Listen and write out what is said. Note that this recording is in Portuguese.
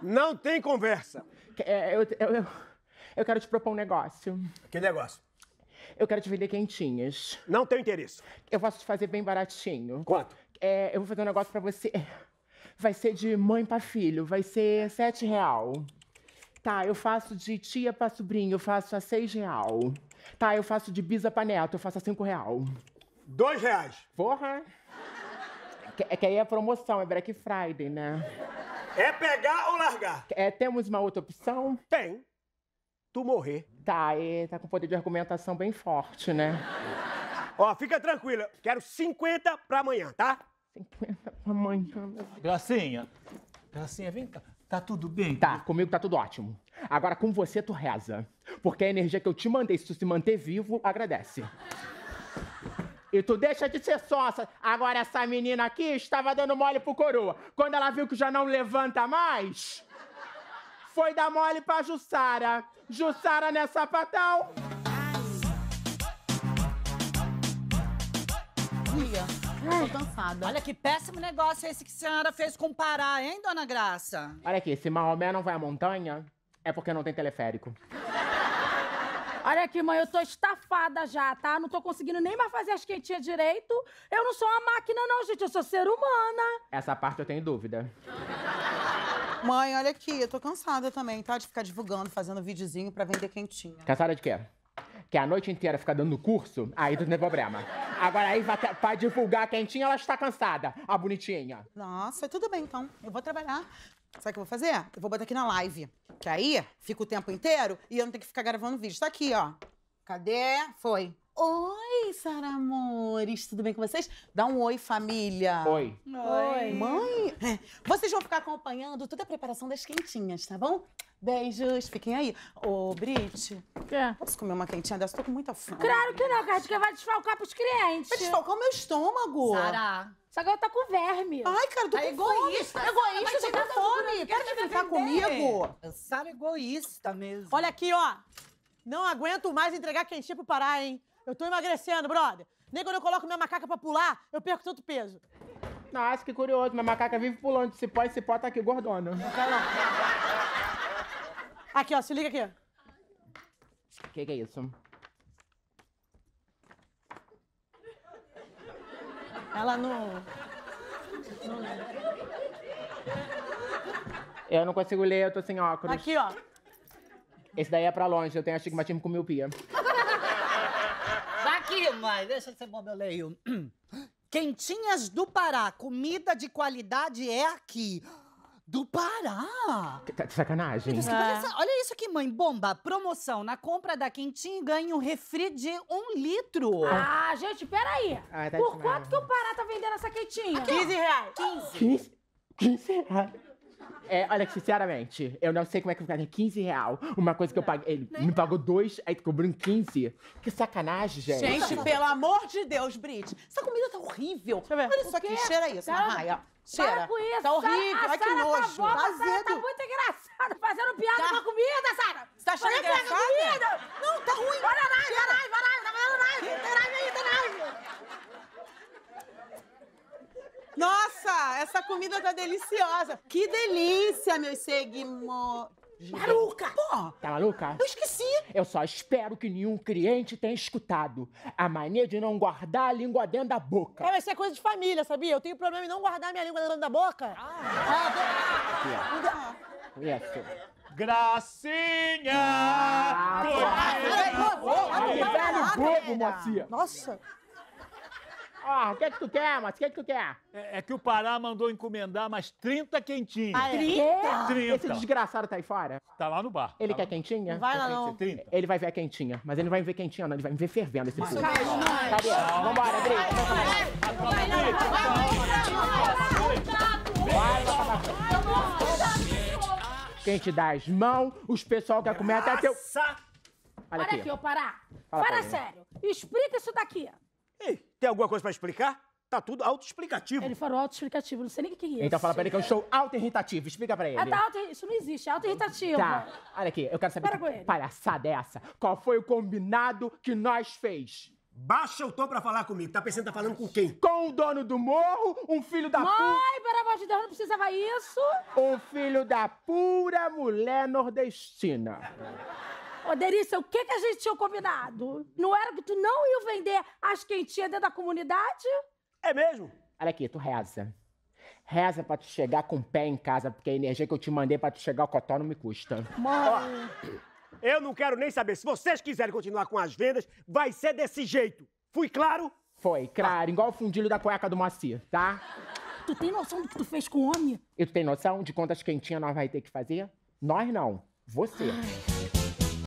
Não tem conversa. É, eu, eu, eu, eu quero te propor um negócio. Que negócio? Eu quero te vender quentinhas. Não tenho interesse. Eu posso te fazer bem baratinho. Quanto? É, eu vou fazer um negócio pra você. Vai ser de mãe pra filho, vai ser sete real. Tá, eu faço de tia pra sobrinho, eu faço a seis real. Tá, eu faço de bisa pra neto, eu faço a cinco real. Dois reais. Porra. É que, é que aí é promoção, é Black Friday, né? É pegar ou largar? É, temos uma outra opção? Tem. Tu morrer. Tá, e tá com poder de argumentação bem forte, né? Ó, fica tranquila. Quero 50 pra amanhã, tá? 50 pra amanhã, meu Deus. Gracinha. Gracinha, vem cá. Tá tudo bem? Tá, comigo tá tudo ótimo. Agora com você tu reza. Porque a energia que eu te mandei, se tu se manter vivo, agradece. E tu deixa de ser sócia. Agora essa menina aqui estava dando mole pro coroa. Quando ela viu que já não levanta mais, foi dar mole pra Jussara. Jussara não é sapatão. tô cansada. Olha que péssimo negócio esse que a senhora fez com Pará, hein, dona Graça? Olha aqui, se Maomé não vai à montanha, é porque não tem teleférico. Olha aqui, mãe, eu tô estafada já, tá? Não tô conseguindo nem mais fazer as quentinhas direito. Eu não sou uma máquina, não, gente. Eu sou ser humana. Essa parte eu tenho dúvida. Mãe, olha aqui, eu tô cansada também, tá? De ficar divulgando, fazendo videozinho pra vender quentinha. Cansada de quê? Que a noite inteira fica dando curso, aí tu não tem problema. Agora aí vai pra divulgar a quentinha, ela está cansada, a bonitinha. Nossa, tudo bem então. Eu vou trabalhar Sabe o que eu vou fazer? Eu vou botar aqui na live. Que aí fica o tempo inteiro e eu não tenho que ficar gravando vídeo. Tá aqui, ó. Cadê? Foi. Oi, Sara Amores, tudo bem com vocês? Dá um oi, família. Oi. Oi. Mãe, é, vocês vão ficar acompanhando toda a preparação das quentinhas, tá bom? Beijos, fiquem aí. Ô, Brit, Quer? posso comer uma quentinha dessa? Tô com muita fome. Claro que não, Cátia, que vai desfalcar pros clientes. Vai desfalcar o meu estômago. Sara. que ela tá com verme. Ai, cara, tô tá com é egoísta. fome. Egoísta, você tô com fome. Quer de brincar comigo. Sara sou egoísta mesmo. Olha aqui, ó. Não aguento mais entregar quentinha pro Pará, hein? Eu tô emagrecendo, brother. Nem quando eu coloco minha macaca pra pular, eu perco tanto peso. Nossa, que curioso. Minha macaca vive pulando Se pode, se pode tá aqui, gordona. Aqui, ó, se liga aqui. O que, que é isso? Ela não. Não Eu não consigo ler, eu tô sem óculos. Aqui, ó. Esse daí é pra longe, eu tenho astigmatismo com miopia aqui, mãe. Deixa eu ser bom, eu leio. Quentinhas do Pará, comida de qualidade é aqui. Do Pará! Tá de sacanagem. Tá Deus, é. Ah. Olha isso aqui, mãe, bomba! Promoção, na compra da Quentinha ganha um refri de um litro. Ah, gente, peraí. Ah, tá Por quanto que o Pará tá vendendo essa Quentinha? 15 reais. 15. 15, 15 reais. É, olha, sinceramente, eu não sei como é que eu paguei 15 real. Uma coisa que eu paguei. Ele me pagou dois, aí cobrou em 15. Que sacanagem, gente. Gente, pelo amor de Deus, Brit. Essa comida tá horrível. Olha só que cheira isso, Marraia. Cheira. Para com isso. Tá horrível. Ai, que tá nojo. Tá Nossa, essa comida tá deliciosa. Que delícia, meus seguimos. Maruca. Pô. Tá maluca? Eu esqueci! Eu só espero que nenhum cliente tenha escutado. A mania de não guardar a língua dentro da boca. É, mas isso é coisa de família, sabia? Eu tenho problema em não guardar minha língua dentro da boca. Ah! ah tô... Isso. Então, Gracinha! Ah, ah, ah, ah, ah, ah, ah, ah, ah, Ó, oh, o que é que tu quer, mas O que é que tu quer? É, é, que o Pará mandou encomendar mais 30 quentinhas. Ah, 30? 30? Esse desgraçado tá aí fora? Tá lá no bar. Ele tá quer quentinha? Vai lá, não. 30. Ele vai ver a quentinha, mas ele não vai ver quentinha, não. Ele vai me ver fervendo esse filho. Cadê? Vambora, Adri. Vai lá, vai Vai Quem te dá as mãos, os pessoal quer comer até teu... Olha aqui, ô Pará. Fala sério. Explica isso daqui. Ei, tem alguma coisa para explicar? Tá tudo autoexplicativo. Ele falou autoexplicativo, não sei nem o que é tá isso. Então fala pra ele que é um show auto-irritativo. Explica pra ah, ele. Ah, tá, auto isso não existe, é auto-irritativo. Tá, olha aqui, eu quero saber Para que com ele. palhaçada é essa. Qual foi o combinado que nós fez? Baixa o tom pra falar comigo. Tá pensando que tá falando com quem? Com o dono do morro, um filho da Mãe, pelo amor de Deus, não precisava isso. Um filho da pura mulher nordestina. Ô, o que, que a gente tinha combinado? Não era que tu não ia vender as quentinhas dentro da comunidade? É mesmo? Olha aqui, tu reza. Reza pra tu chegar com o pé em casa, porque a energia que eu te mandei pra tu chegar ao cotó não me custa. Mãe... eu não quero nem saber. Se vocês quiserem continuar com as vendas, vai ser desse jeito. Fui claro? Foi, claro. Ah. Igual o fundilho da cueca do Moacir, tá? Tu tem noção do que tu fez com o homem? E tu tem noção de quantas quentinhas nós vai ter que fazer? Nós não. Você. Ai.